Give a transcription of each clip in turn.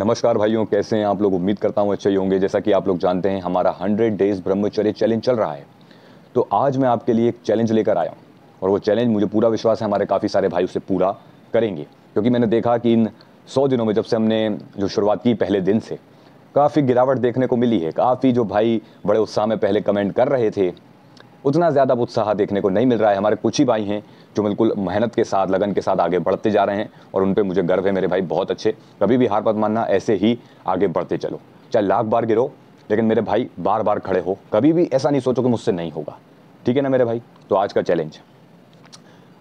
नमस्कार भाइयों कैसे हैं आप लोग उम्मीद करता हूँ अच्छे होंगे जैसा कि आप लोग जानते हैं हमारा हंड्रेड डेज ब्रह्मचर्य चैलेंज चल रहा है तो आज मैं आपके लिए एक चैलेंज लेकर आया हूँ और वो चैलेंज मुझे पूरा विश्वास है हमारे काफ़ी सारे भाई उसे पूरा करेंगे क्योंकि मैंने देखा कि इन सौ दिनों में जब से हमने जो शुरुआत की पहले दिन से काफ़ी गिरावट देखने को मिली है काफ़ी जो भाई बड़े उत्साह में पहले कमेंट कर रहे थे उतना ज़्यादा उत्साह देखने को नहीं मिल रहा है हमारे कुछ ही भाई हैं जो बिल्कुल मेहनत के साथ लगन के साथ आगे बढ़ते जा रहे हैं और उन पर मुझे गर्व है मेरे भाई बहुत अच्छे कभी भी हार मत मानना ऐसे ही आगे बढ़ते चलो चाहे लाख बार गिरो लेकिन मेरे भाई बार बार खड़े हो कभी भी ऐसा नहीं सोचो कि मुझसे नहीं होगा ठीक है ना मेरे भाई तो आज का चैलेंज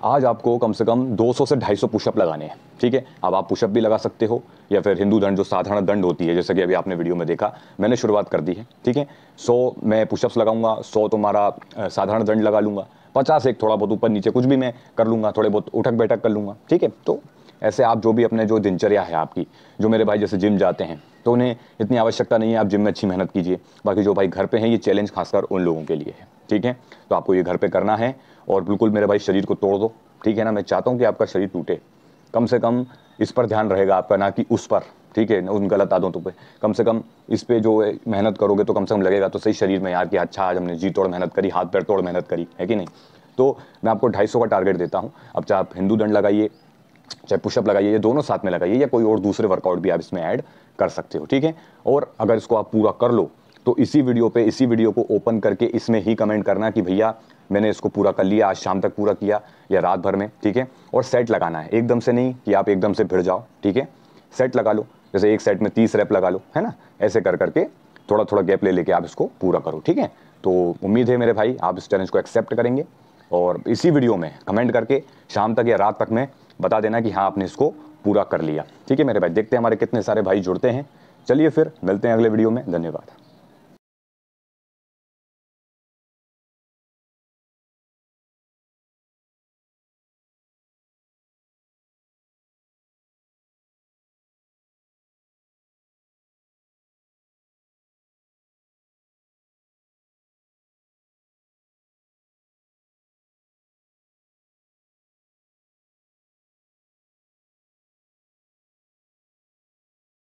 आज आपको कम से कम 200 से 250 पुशअप लगाने हैं ठीक है अब आप पुशअप भी लगा सकते हो या फिर हिंदू दंड जो साधारण दंड होती है जैसे कि अभी आपने वीडियो में देखा मैंने शुरुआत कर दी है ठीक है सौ मैं पुशअप्स लगाऊंगा सौ तुम्हारा तो साधारण दंड लगा लूँगा पचास एक थोड़ा बहुत ऊपर नीचे कुछ भी मैं कर लूंगा थोड़े बहुत उठक बैठक कर लूंगा ठीक है तो ऐसे आप जो भी अपने जो दिनचर्या है आपकी जो मेरे भाई जैसे जिम जाते हैं तो उन्हें इतनी आवश्यकता नहीं है आप जिम में अच्छी मेहनत कीजिए बाकी जो भाई घर पे हैं ये चैलेंज खासकर उन लोगों के लिए है ठीक है तो आपको ये घर पे करना है और बिल्कुल मेरे भाई शरीर को तोड़ दो ठीक है ना मैं चाहता हूँ कि आपका शरीर टूटे कम से कम इस पर ध्यान रहेगा आपका ना कि उस पर ठीक है उन गलत आदतों पे कम से कम इस पे जो मेहनत करोगे तो कम से कम लगेगा तो सही शरीर में यार कि अच्छा आज हमने जी तोड़ मेहनत करी हाथ पैर तोड़ मेहनत करी है कि नहीं तो मैं आपको ढाई सौ का टारगेट देता हूँ अब चाहे आप हिंदू दंड लगाइए चाहे पुशअप लगाइए ये दोनों साथ में लगाइए या कोई और दूसरे वर्कआउट भी आप इसमें ऐड कर सकते हो ठीक है और अगर इसको आप पूरा कर लो तो इसी वीडियो पे इसी वीडियो को ओपन करके इसमें ही कमेंट करना कि भैया मैंने इसको पूरा कर लिया आज शाम तक पूरा किया या रात भर में ठीक है और सेट लगाना है एकदम से नहीं कि आप एकदम से भिड़ जाओ ठीक है सेट लगा लो जैसे एक सेट में तीस रैप लगा लो है ना ऐसे कर करके थोड़ा थोड़ा गैप ले लेके आप इसको पूरा करो ठीक है तो उम्मीद है मेरे भाई आप इस चैलेंज को एक्सेप्ट करेंगे और इसी वीडियो में कमेंट करके शाम तक या रात तक में बता देना कि हाँ आपने इसको पूरा कर लिया ठीक है मेरे भाई देखते हैं हमारे कितने सारे भाई जुड़ते हैं चलिए फिर मिलते हैं अगले वीडियो में धन्यवाद